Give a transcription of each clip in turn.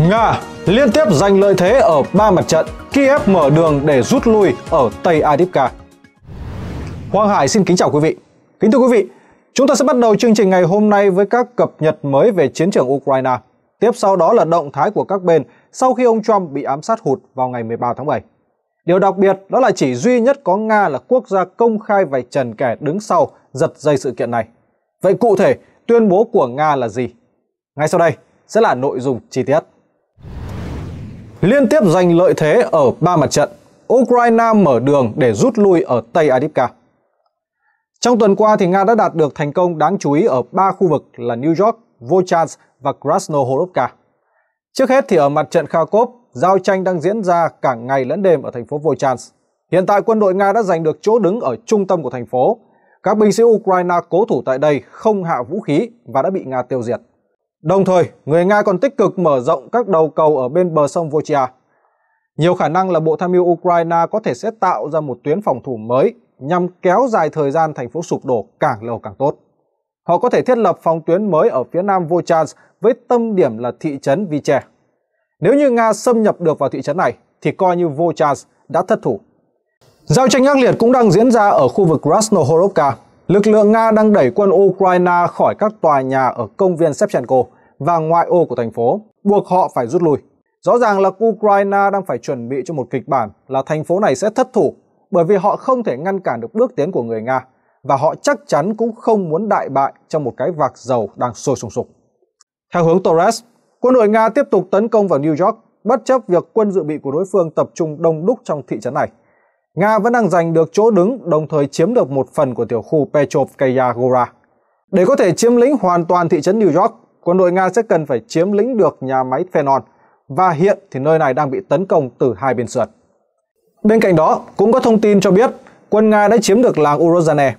Nga liên tiếp giành lợi thế ở ba mặt trận, Kiev mở đường để rút lui ở Tây Adipka. Hoàng Hải xin kính chào quý vị. Kính thưa quý vị, chúng ta sẽ bắt đầu chương trình ngày hôm nay với các cập nhật mới về chiến trường Ukraine. Tiếp sau đó là động thái của các bên sau khi ông Trump bị ám sát hụt vào ngày 13 tháng 7. Điều đặc biệt đó là chỉ duy nhất có Nga là quốc gia công khai vạch trần kẻ đứng sau giật dây sự kiện này. Vậy cụ thể tuyên bố của Nga là gì? Ngay sau đây sẽ là nội dung chi tiết liên tiếp giành lợi thế ở ba mặt trận, Ukraine mở đường để rút lui ở Tây Adipka. Trong tuần qua thì Nga đã đạt được thành công đáng chú ý ở ba khu vực là New York, Volchansk và Krasnohorovka. Trước hết thì ở mặt trận Kharkov, giao tranh đang diễn ra cả ngày lẫn đêm ở thành phố Volchansk. Hiện tại quân đội Nga đã giành được chỗ đứng ở trung tâm của thành phố. Các binh sĩ Ukraine cố thủ tại đây không hạ vũ khí và đã bị Nga tiêu diệt. Đồng thời, người Nga còn tích cực mở rộng các đầu cầu ở bên bờ sông Volchia. Nhiều khả năng là Bộ Tham mưu Ukraine có thể sẽ tạo ra một tuyến phòng thủ mới nhằm kéo dài thời gian thành phố sụp đổ càng lâu càng tốt. Họ có thể thiết lập phòng tuyến mới ở phía nam Volchans với tâm điểm là thị trấn Viche. Nếu như Nga xâm nhập được vào thị trấn này, thì coi như Volchans đã thất thủ. Giao tranh ác liệt cũng đang diễn ra ở khu vực Krasnohorovka, Lực lượng Nga đang đẩy quân Ukraine khỏi các tòa nhà ở công viên Shevchenko và ngoại ô của thành phố, buộc họ phải rút lui. Rõ ràng là Ukraine đang phải chuẩn bị cho một kịch bản là thành phố này sẽ thất thủ bởi vì họ không thể ngăn cản được bước tiến của người Nga và họ chắc chắn cũng không muốn đại bại trong một cái vạc dầu đang sôi sùng sục. Theo hướng Torres, quân đội Nga tiếp tục tấn công vào New York bất chấp việc quân dự bị của đối phương tập trung đông đúc trong thị trấn này. Nga vẫn đang giành được chỗ đứng đồng thời chiếm được một phần của tiểu khu Petrovskaya Gora. Để có thể chiếm lĩnh hoàn toàn thị trấn New York, quân đội Nga sẽ cần phải chiếm lĩnh được nhà máy Phenon và hiện thì nơi này đang bị tấn công từ hai bên sườn. Bên cạnh đó, cũng có thông tin cho biết quân Nga đã chiếm được làng Urozhane.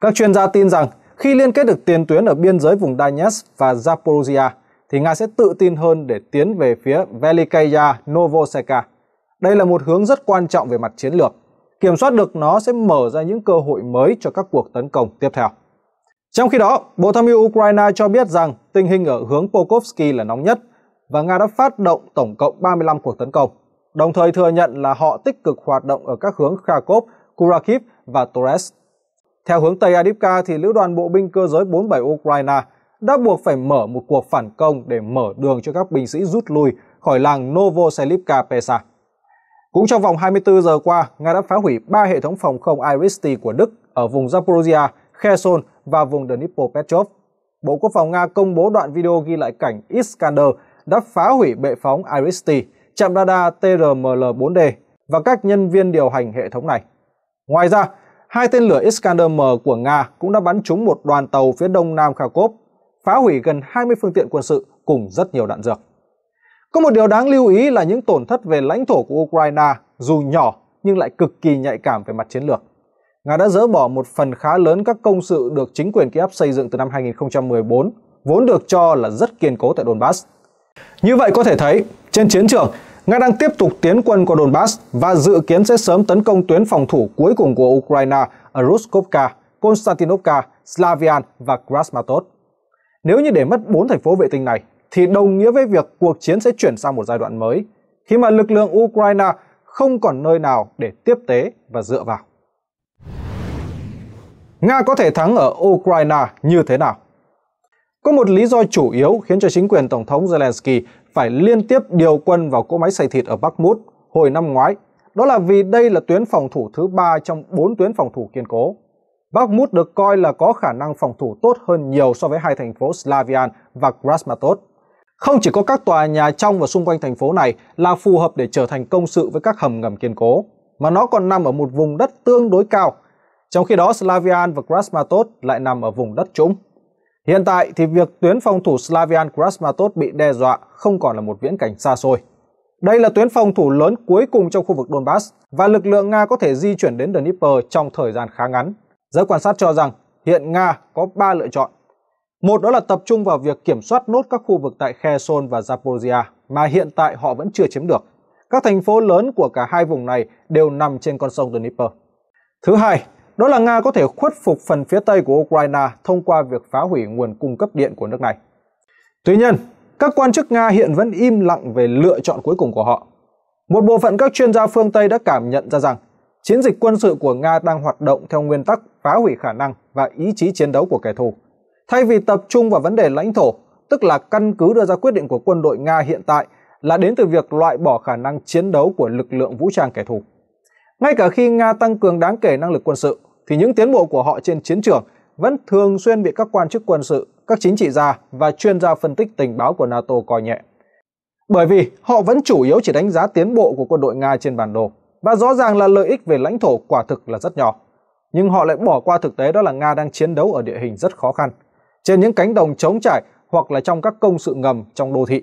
Các chuyên gia tin rằng khi liên kết được tiền tuyến ở biên giới vùng Donetsk và Zaporozhia, thì Nga sẽ tự tin hơn để tiến về phía Velikaya Novoseka. Đây là một hướng rất quan trọng về mặt chiến lược kiểm soát được nó sẽ mở ra những cơ hội mới cho các cuộc tấn công tiếp theo. Trong khi đó, Bộ Tham mưu Ukraine cho biết rằng tình hình ở hướng Pokrovsky là nóng nhất và Nga đã phát động tổng cộng 35 cuộc tấn công, đồng thời thừa nhận là họ tích cực hoạt động ở các hướng Kharkov, Kurakiv và Torres. Theo hướng Tây Adivka thì lữ đoàn bộ binh cơ giới 47 Ukraine đã buộc phải mở một cuộc phản công để mở đường cho các binh sĩ rút lui khỏi làng Novoselivka Pesa. Cũng trong vòng 24 giờ qua, Nga đã phá hủy 3 hệ thống phòng không IRIS-T của Đức ở vùng Zaporozhia, Kherson và vùng Dnipropetrovsk. Bộ Quốc phòng Nga công bố đoạn video ghi lại cảnh Iskander đã phá hủy bệ phóng IRIS-T, trạm radar TRML-4D và các nhân viên điều hành hệ thống này. Ngoài ra, hai tên lửa Iskander-M của Nga cũng đã bắn trúng một đoàn tàu phía đông nam Kharkov, phá hủy gần 20 phương tiện quân sự cùng rất nhiều đạn dược. Có một điều đáng lưu ý là những tổn thất về lãnh thổ của Ukraine dù nhỏ nhưng lại cực kỳ nhạy cảm về mặt chiến lược. Nga đã dỡ bỏ một phần khá lớn các công sự được chính quyền Kiev xây dựng từ năm 2014, vốn được cho là rất kiên cố tại Donbass. Như vậy có thể thấy, trên chiến trường, Nga đang tiếp tục tiến quân qua Donbass và dự kiến sẽ sớm tấn công tuyến phòng thủ cuối cùng của Ukraine ở Ruskovka, Konstantinovka, Slavian và Krasmatov. Nếu như để mất 4 thành phố vệ tinh này, thì đồng nghĩa với việc cuộc chiến sẽ chuyển sang một giai đoạn mới, khi mà lực lượng Ukraine không còn nơi nào để tiếp tế và dựa vào. Nga có thể thắng ở Ukraine như thế nào? Có một lý do chủ yếu khiến cho chính quyền Tổng thống Zelensky phải liên tiếp điều quân vào cỗ máy xây thịt ở Bakhmut hồi năm ngoái. Đó là vì đây là tuyến phòng thủ thứ ba trong bốn tuyến phòng thủ kiên cố. Bakhmut được coi là có khả năng phòng thủ tốt hơn nhiều so với hai thành phố Slavian và Krasmatov. Không chỉ có các tòa nhà trong và xung quanh thành phố này là phù hợp để trở thành công sự với các hầm ngầm kiên cố, mà nó còn nằm ở một vùng đất tương đối cao. Trong khi đó Slavian và Krasmatot lại nằm ở vùng đất trũng. Hiện tại thì việc tuyến phòng thủ Slavian Krasmatot bị đe dọa không còn là một viễn cảnh xa xôi. Đây là tuyến phòng thủ lớn cuối cùng trong khu vực Donbass và lực lượng Nga có thể di chuyển đến Dnipro trong thời gian khá ngắn. Giới quan sát cho rằng hiện Nga có 3 lựa chọn một đó là tập trung vào việc kiểm soát nốt các khu vực tại Kherson và Zaporizhia mà hiện tại họ vẫn chưa chiếm được. Các thành phố lớn của cả hai vùng này đều nằm trên con sông Dnipro. Thứ hai, đó là Nga có thể khuất phục phần phía tây của Ukraine thông qua việc phá hủy nguồn cung cấp điện của nước này. Tuy nhiên, các quan chức Nga hiện vẫn im lặng về lựa chọn cuối cùng của họ. Một bộ phận các chuyên gia phương Tây đã cảm nhận ra rằng chiến dịch quân sự của Nga đang hoạt động theo nguyên tắc phá hủy khả năng và ý chí chiến đấu của kẻ thù – thay vì tập trung vào vấn đề lãnh thổ, tức là căn cứ đưa ra quyết định của quân đội Nga hiện tại là đến từ việc loại bỏ khả năng chiến đấu của lực lượng vũ trang kẻ thù. Ngay cả khi Nga tăng cường đáng kể năng lực quân sự, thì những tiến bộ của họ trên chiến trường vẫn thường xuyên bị các quan chức quân sự, các chính trị gia và chuyên gia phân tích tình báo của NATO coi nhẹ. Bởi vì họ vẫn chủ yếu chỉ đánh giá tiến bộ của quân đội Nga trên bản đồ, và rõ ràng là lợi ích về lãnh thổ quả thực là rất nhỏ. Nhưng họ lại bỏ qua thực tế đó là Nga đang chiến đấu ở địa hình rất khó khăn, trên những cánh đồng trống trải hoặc là trong các công sự ngầm trong đô thị.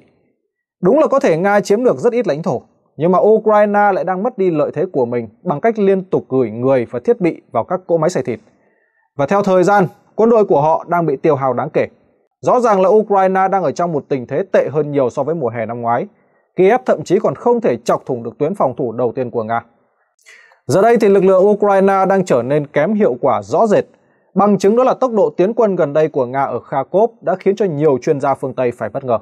Đúng là có thể Nga chiếm được rất ít lãnh thổ, nhưng mà Ukraine lại đang mất đi lợi thế của mình bằng cách liên tục gửi người và thiết bị vào các cỗ máy xẻ thịt. Và theo thời gian, quân đội của họ đang bị tiêu hao đáng kể. Rõ ràng là Ukraine đang ở trong một tình thế tệ hơn nhiều so với mùa hè năm ngoái. Kiev thậm chí còn không thể chọc thủng được tuyến phòng thủ đầu tiên của Nga. Giờ đây thì lực lượng Ukraine đang trở nên kém hiệu quả rõ rệt Bằng chứng đó là tốc độ tiến quân gần đây của Nga ở Kharkov đã khiến cho nhiều chuyên gia phương Tây phải bất ngờ.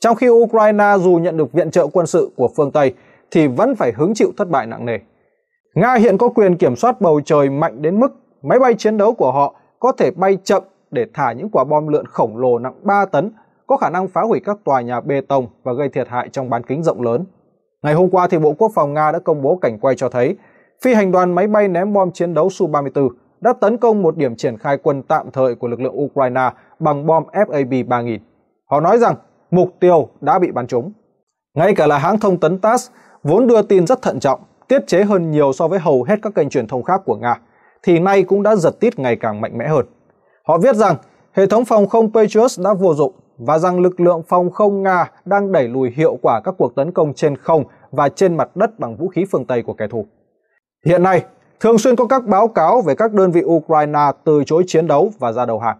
Trong khi Ukraine dù nhận được viện trợ quân sự của phương Tây thì vẫn phải hứng chịu thất bại nặng nề. Nga hiện có quyền kiểm soát bầu trời mạnh đến mức máy bay chiến đấu của họ có thể bay chậm để thả những quả bom lượn khổng lồ nặng 3 tấn, có khả năng phá hủy các tòa nhà bê tông và gây thiệt hại trong bán kính rộng lớn. Ngày hôm qua thì Bộ Quốc phòng Nga đã công bố cảnh quay cho thấy phi hành đoàn máy bay ném bom chiến đấu Su-34 đã tấn công một điểm triển khai quân tạm thời của lực lượng Ukraine bằng bom FAB-3000. Họ nói rằng mục tiêu đã bị bắn trúng. Ngay cả là hãng thông tấn TASS vốn đưa tin rất thận trọng, tiết chế hơn nhiều so với hầu hết các kênh truyền thông khác của Nga, thì nay cũng đã giật tít ngày càng mạnh mẽ hơn. Họ viết rằng hệ thống phòng không Patriot đã vô dụng và rằng lực lượng phòng không Nga đang đẩy lùi hiệu quả các cuộc tấn công trên không và trên mặt đất bằng vũ khí phương Tây của kẻ thù. Hiện nay, thường xuyên có các báo cáo về các đơn vị Ukraine từ chối chiến đấu và ra đầu hàng.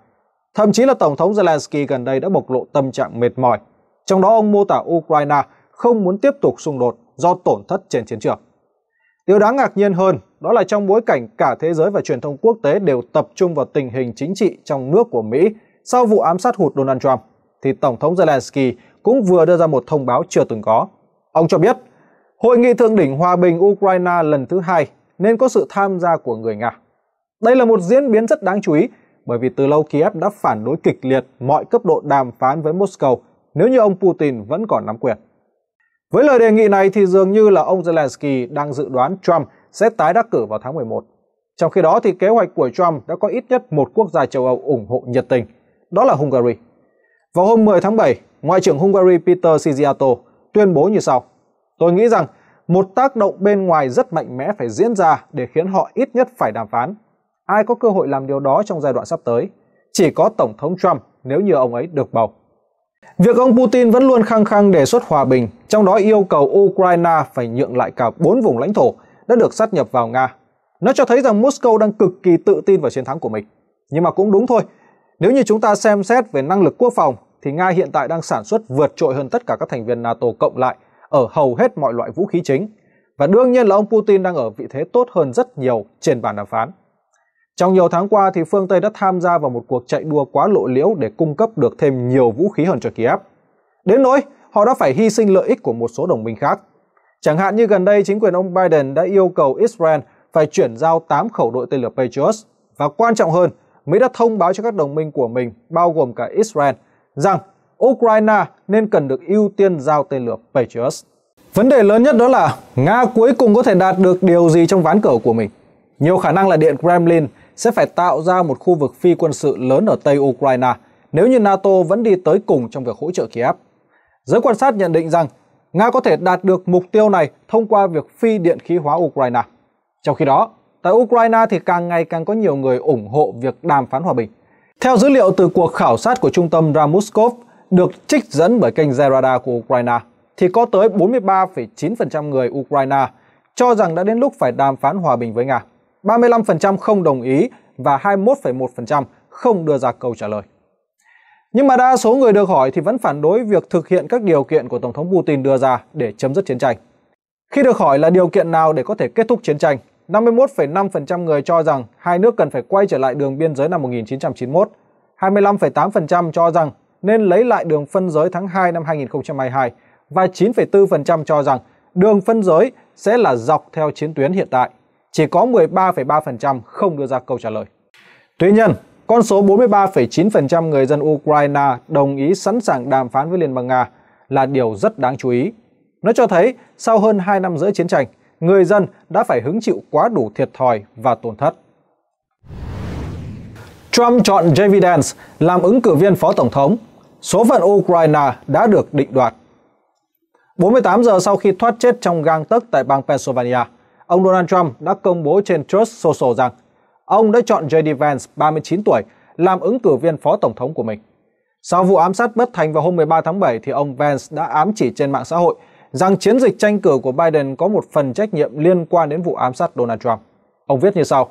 Thậm chí là Tổng thống Zelensky gần đây đã bộc lộ tâm trạng mệt mỏi. Trong đó ông mô tả Ukraine không muốn tiếp tục xung đột do tổn thất trên chiến trường. Điều đáng ngạc nhiên hơn đó là trong bối cảnh cả thế giới và truyền thông quốc tế đều tập trung vào tình hình chính trị trong nước của Mỹ sau vụ ám sát hụt Donald Trump, thì Tổng thống Zelensky cũng vừa đưa ra một thông báo chưa từng có. Ông cho biết, Hội nghị thượng đỉnh hòa bình Ukraine lần thứ hai nên có sự tham gia của người Nga. Đây là một diễn biến rất đáng chú ý bởi vì từ lâu Kiev đã phản đối kịch liệt mọi cấp độ đàm phán với Moscow nếu như ông Putin vẫn còn nắm quyền. Với lời đề nghị này thì dường như là ông Zelensky đang dự đoán Trump sẽ tái đắc cử vào tháng 11. Trong khi đó thì kế hoạch của Trump đã có ít nhất một quốc gia châu Âu ủng hộ nhiệt tình, đó là Hungary. Vào hôm 10 tháng 7, Ngoại trưởng Hungary Peter Sigiato tuyên bố như sau. Tôi nghĩ rằng một tác động bên ngoài rất mạnh mẽ phải diễn ra để khiến họ ít nhất phải đàm phán. Ai có cơ hội làm điều đó trong giai đoạn sắp tới? Chỉ có Tổng thống Trump nếu như ông ấy được bầu. Việc ông Putin vẫn luôn khăng khăng đề xuất hòa bình, trong đó yêu cầu Ukraine phải nhượng lại cả bốn vùng lãnh thổ đã được sát nhập vào Nga. Nó cho thấy rằng Moscow đang cực kỳ tự tin vào chiến thắng của mình. Nhưng mà cũng đúng thôi, nếu như chúng ta xem xét về năng lực quốc phòng thì Nga hiện tại đang sản xuất vượt trội hơn tất cả các thành viên NATO cộng lại – ở hầu hết mọi loại vũ khí chính. Và đương nhiên là ông Putin đang ở vị thế tốt hơn rất nhiều trên bàn đàm phán. Trong nhiều tháng qua thì phương Tây đã tham gia vào một cuộc chạy đua quá lộ liễu để cung cấp được thêm nhiều vũ khí hơn cho Kiev. Đến nỗi họ đã phải hy sinh lợi ích của một số đồng minh khác. Chẳng hạn như gần đây chính quyền ông Biden đã yêu cầu Israel phải chuyển giao 8 khẩu đội tên lửa Patriot và quan trọng hơn, Mỹ đã thông báo cho các đồng minh của mình bao gồm cả Israel rằng Ukraine nên cần được ưu tiên giao tên lửa Patriot. Vấn đề lớn nhất đó là Nga cuối cùng có thể đạt được điều gì trong ván cờ của mình. Nhiều khả năng là Điện Kremlin sẽ phải tạo ra một khu vực phi quân sự lớn ở Tây Ukraine nếu như NATO vẫn đi tới cùng trong việc hỗ trợ Kiev. Giới quan sát nhận định rằng Nga có thể đạt được mục tiêu này thông qua việc phi điện khí hóa Ukraine. Trong khi đó, tại Ukraine thì càng ngày càng có nhiều người ủng hộ việc đàm phán hòa bình. Theo dữ liệu từ cuộc khảo sát của trung tâm Ramuskov, được trích dẫn bởi kênh Zerada của Ukraine, thì có tới 43,9% người Ukraine cho rằng đã đến lúc phải đàm phán hòa bình với Nga, 35% không đồng ý và 21,1% không đưa ra câu trả lời. Nhưng mà đa số người được hỏi thì vẫn phản đối việc thực hiện các điều kiện của Tổng thống Putin đưa ra để chấm dứt chiến tranh. Khi được hỏi là điều kiện nào để có thể kết thúc chiến tranh, 51,5% người cho rằng hai nước cần phải quay trở lại đường biên giới năm 1991, 25,8% cho rằng nên lấy lại đường phân giới tháng 2 năm 2022 và 9,4% cho rằng đường phân giới sẽ là dọc theo chiến tuyến hiện tại. Chỉ có 13,3% không đưa ra câu trả lời. Tuy nhiên, con số 43,9% người dân Ukraine đồng ý sẵn sàng đàm phán với Liên bang Nga là điều rất đáng chú ý. Nó cho thấy sau hơn 2 năm rưỡi chiến tranh, người dân đã phải hứng chịu quá đủ thiệt thòi và tổn thất. Trump chọn J.V. làm ứng cử viên phó tổng thống số phận Ukraine đã được định đoạt. 48 giờ sau khi thoát chết trong gang tấc tại bang Pennsylvania, ông Donald Trump đã công bố trên Truth Social rằng ông đã chọn J.D. Vance, 39 tuổi, làm ứng cử viên phó tổng thống của mình. Sau vụ ám sát bất thành vào hôm 13 tháng 7 thì ông Vance đã ám chỉ trên mạng xã hội rằng chiến dịch tranh cử của Biden có một phần trách nhiệm liên quan đến vụ ám sát Donald Trump. Ông viết như sau: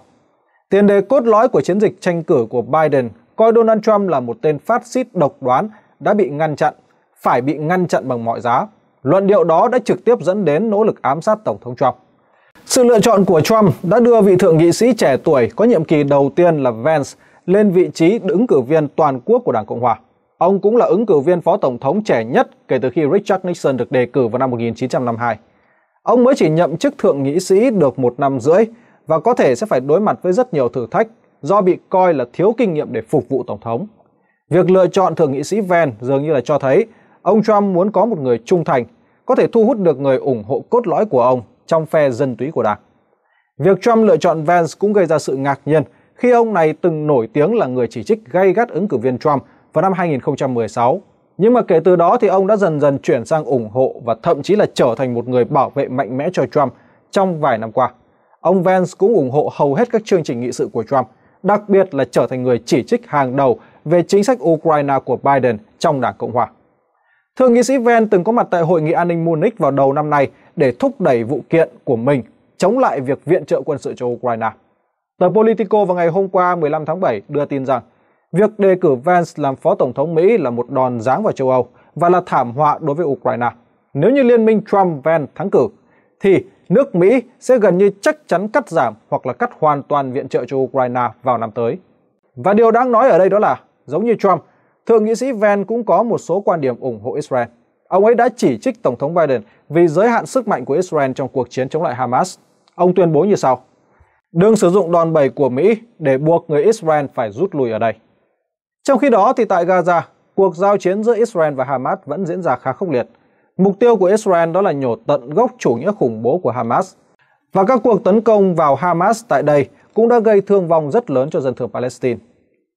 Tiền đề cốt lõi của chiến dịch tranh cử của Biden coi Donald Trump là một tên phát xít độc đoán đã bị ngăn chặn, phải bị ngăn chặn bằng mọi giá. Luận điệu đó đã trực tiếp dẫn đến nỗ lực ám sát Tổng thống Trump. Sự lựa chọn của Trump đã đưa vị thượng nghị sĩ trẻ tuổi có nhiệm kỳ đầu tiên là Vance lên vị trí ứng cử viên toàn quốc của Đảng Cộng Hòa. Ông cũng là ứng cử viên phó tổng thống trẻ nhất kể từ khi Richard Nixon được đề cử vào năm 1952. Ông mới chỉ nhậm chức thượng nghị sĩ được một năm rưỡi và có thể sẽ phải đối mặt với rất nhiều thử thách do bị coi là thiếu kinh nghiệm để phục vụ tổng thống. Việc lựa chọn thượng nghị sĩ Van dường như là cho thấy ông Trump muốn có một người trung thành, có thể thu hút được người ủng hộ cốt lõi của ông trong phe dân túy của đảng. Việc Trump lựa chọn Vance cũng gây ra sự ngạc nhiên khi ông này từng nổi tiếng là người chỉ trích gay gắt ứng cử viên Trump vào năm 2016. Nhưng mà kể từ đó thì ông đã dần dần chuyển sang ủng hộ và thậm chí là trở thành một người bảo vệ mạnh mẽ cho Trump trong vài năm qua. Ông Vance cũng ủng hộ hầu hết các chương trình nghị sự của Trump, đặc biệt là trở thành người chỉ trích hàng đầu về chính sách Ukraine của Biden trong Đảng Cộng hòa. Thượng nghị sĩ Van từng có mặt tại Hội nghị An ninh Munich vào đầu năm nay để thúc đẩy vụ kiện của mình chống lại việc viện trợ quân sự cho Ukraine. Tờ Politico vào ngày hôm qua 15 tháng 7 đưa tin rằng việc đề cử Vance làm phó tổng thống Mỹ là một đòn giáng vào châu Âu và là thảm họa đối với Ukraine. Nếu như liên minh trump Van thắng cử, thì nước Mỹ sẽ gần như chắc chắn cắt giảm hoặc là cắt hoàn toàn viện trợ cho Ukraine vào năm tới. Và điều đáng nói ở đây đó là Giống như Trump, thượng nghị sĩ Van cũng có một số quan điểm ủng hộ Israel. Ông ấy đã chỉ trích Tổng thống Biden vì giới hạn sức mạnh của Israel trong cuộc chiến chống lại Hamas. Ông tuyên bố như sau. Đừng sử dụng đòn bẩy của Mỹ để buộc người Israel phải rút lui ở đây. Trong khi đó thì tại Gaza, cuộc giao chiến giữa Israel và Hamas vẫn diễn ra khá khốc liệt. Mục tiêu của Israel đó là nhổ tận gốc chủ nghĩa khủng bố của Hamas. Và các cuộc tấn công vào Hamas tại đây cũng đã gây thương vong rất lớn cho dân thường Palestine.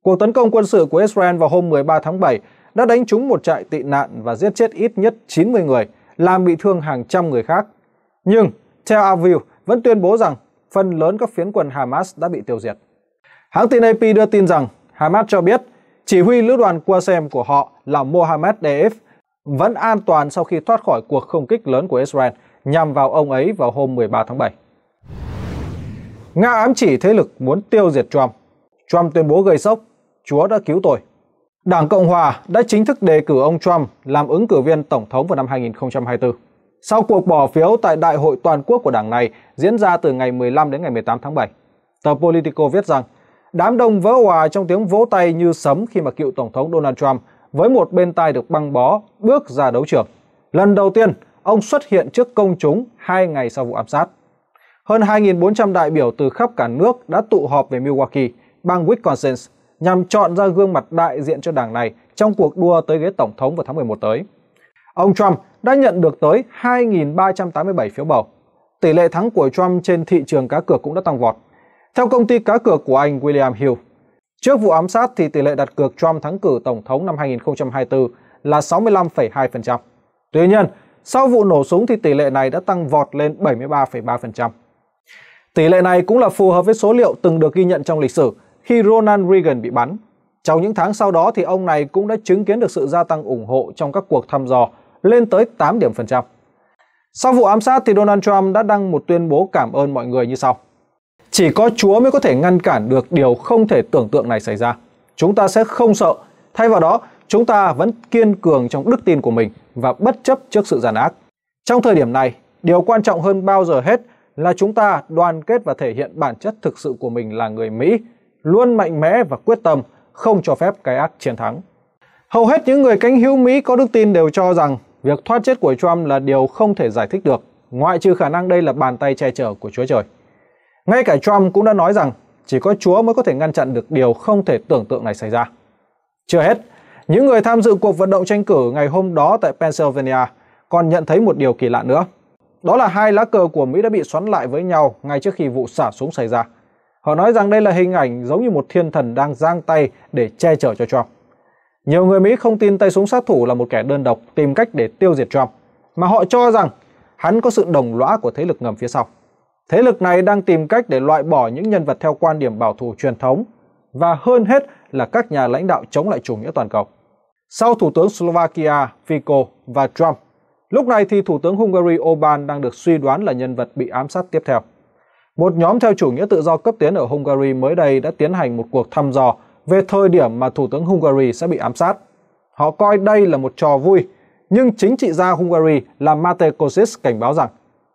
Cuộc tấn công quân sự của Israel vào hôm 13 tháng 7 đã đánh trúng một trại tị nạn và giết chết ít nhất 90 người, làm bị thương hàng trăm người khác. Nhưng Tel Aviv vẫn tuyên bố rằng phần lớn các phiến quân Hamas đã bị tiêu diệt. Hãng tin AP đưa tin rằng Hamas cho biết chỉ huy lữ đoàn Qasem của họ là Mohammed Deif vẫn an toàn sau khi thoát khỏi cuộc không kích lớn của Israel nhằm vào ông ấy vào hôm 13 tháng 7. Nga ám chỉ thế lực muốn tiêu diệt Trump. Trump tuyên bố gây sốc Chúa đã cứu tôi. Đảng Cộng Hòa đã chính thức đề cử ông Trump làm ứng cử viên Tổng thống vào năm 2024. Sau cuộc bỏ phiếu tại Đại hội Toàn quốc của đảng này diễn ra từ ngày 15 đến ngày 18 tháng 7, tờ Politico viết rằng đám đông vỡ hòa trong tiếng vỗ tay như sấm khi mà cựu Tổng thống Donald Trump với một bên tai được băng bó bước ra đấu trường. Lần đầu tiên, ông xuất hiện trước công chúng hai ngày sau vụ ám sát. Hơn 2.400 đại biểu từ khắp cả nước đã tụ họp về Milwaukee, bang Wisconsin nhằm chọn ra gương mặt đại diện cho đảng này trong cuộc đua tới ghế tổng thống vào tháng 11 tới. Ông Trump đã nhận được tới 2.387 phiếu bầu. Tỷ lệ thắng của Trump trên thị trường cá cược cũng đã tăng vọt. Theo công ty cá cược của anh William Hill, trước vụ ám sát thì tỷ lệ đặt cược Trump thắng cử tổng thống năm 2024 là 65,2%. Tuy nhiên, sau vụ nổ súng thì tỷ lệ này đã tăng vọt lên 73,3%. Tỷ lệ này cũng là phù hợp với số liệu từng được ghi nhận trong lịch sử khi Ronald Reagan bị bắn. Trong những tháng sau đó thì ông này cũng đã chứng kiến được sự gia tăng ủng hộ trong các cuộc thăm dò lên tới 8 điểm phần trăm. Sau vụ ám sát thì Donald Trump đã đăng một tuyên bố cảm ơn mọi người như sau. Chỉ có Chúa mới có thể ngăn cản được điều không thể tưởng tượng này xảy ra. Chúng ta sẽ không sợ, thay vào đó chúng ta vẫn kiên cường trong đức tin của mình và bất chấp trước sự giàn ác. Trong thời điểm này, điều quan trọng hơn bao giờ hết là chúng ta đoàn kết và thể hiện bản chất thực sự của mình là người Mỹ luôn mạnh mẽ và quyết tâm, không cho phép cái ác chiến thắng. Hầu hết những người cánh hữu Mỹ có đức tin đều cho rằng việc thoát chết của Trump là điều không thể giải thích được, ngoại trừ khả năng đây là bàn tay che chở của Chúa Trời. Ngay cả Trump cũng đã nói rằng chỉ có Chúa mới có thể ngăn chặn được điều không thể tưởng tượng này xảy ra. Chưa hết, những người tham dự cuộc vận động tranh cử ngày hôm đó tại Pennsylvania còn nhận thấy một điều kỳ lạ nữa. Đó là hai lá cờ của Mỹ đã bị xoắn lại với nhau ngay trước khi vụ xả súng xảy ra. Họ nói rằng đây là hình ảnh giống như một thiên thần đang giang tay để che chở cho Trump. Nhiều người Mỹ không tin tay súng sát thủ là một kẻ đơn độc tìm cách để tiêu diệt Trump, mà họ cho rằng hắn có sự đồng lõa của thế lực ngầm phía sau. Thế lực này đang tìm cách để loại bỏ những nhân vật theo quan điểm bảo thủ truyền thống và hơn hết là các nhà lãnh đạo chống lại chủ nghĩa toàn cầu. Sau Thủ tướng Slovakia Fico và Trump, lúc này thì Thủ tướng Hungary Orbán đang được suy đoán là nhân vật bị ám sát tiếp theo. Một nhóm theo chủ nghĩa tự do cấp tiến ở Hungary mới đây đã tiến hành một cuộc thăm dò về thời điểm mà Thủ tướng Hungary sẽ bị ám sát. Họ coi đây là một trò vui, nhưng chính trị gia Hungary là Mate Kosis cảnh báo rằng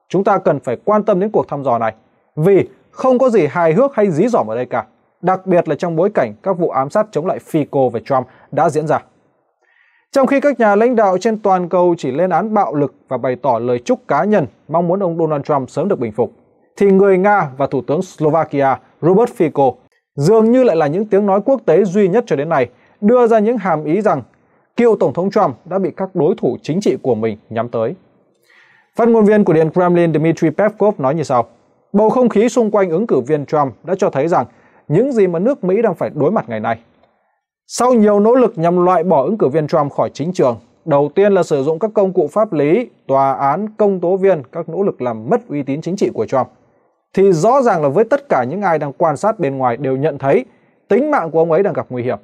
chúng ta cần phải quan tâm đến cuộc thăm dò này vì không có gì hài hước hay dí dỏm ở đây cả, đặc biệt là trong bối cảnh các vụ ám sát chống lại Fico và Trump đã diễn ra. Trong khi các nhà lãnh đạo trên toàn cầu chỉ lên án bạo lực và bày tỏ lời chúc cá nhân mong muốn ông Donald Trump sớm được bình phục, thì người Nga và Thủ tướng Slovakia Robert Fico dường như lại là những tiếng nói quốc tế duy nhất cho đến nay đưa ra những hàm ý rằng cựu Tổng thống Trump đã bị các đối thủ chính trị của mình nhắm tới. Phát ngôn viên của Điện Kremlin Dmitry Peskov nói như sau. Bầu không khí xung quanh ứng cử viên Trump đã cho thấy rằng những gì mà nước Mỹ đang phải đối mặt ngày nay. Sau nhiều nỗ lực nhằm loại bỏ ứng cử viên Trump khỏi chính trường, đầu tiên là sử dụng các công cụ pháp lý, tòa án, công tố viên, các nỗ lực làm mất uy tín chính trị của Trump thì rõ ràng là với tất cả những ai đang quan sát bên ngoài đều nhận thấy tính mạng của ông ấy đang gặp nguy hiểm.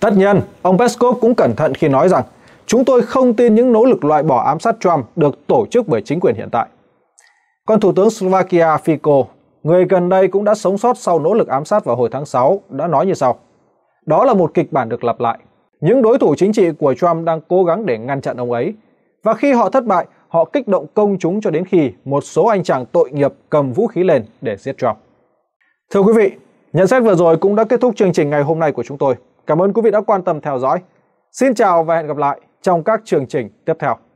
Tất nhiên, ông Peskov cũng cẩn thận khi nói rằng chúng tôi không tin những nỗ lực loại bỏ ám sát Trump được tổ chức bởi chính quyền hiện tại. Còn Thủ tướng Slovakia Fico, người gần đây cũng đã sống sót sau nỗ lực ám sát vào hồi tháng 6, đã nói như sau. Đó là một kịch bản được lặp lại. Những đối thủ chính trị của Trump đang cố gắng để ngăn chặn ông ấy. Và khi họ thất bại, họ kích động công chúng cho đến khi một số anh chàng tội nghiệp cầm vũ khí lên để giết Trump. Thưa quý vị, nhận xét vừa rồi cũng đã kết thúc chương trình ngày hôm nay của chúng tôi. Cảm ơn quý vị đã quan tâm theo dõi. Xin chào và hẹn gặp lại trong các chương trình tiếp theo.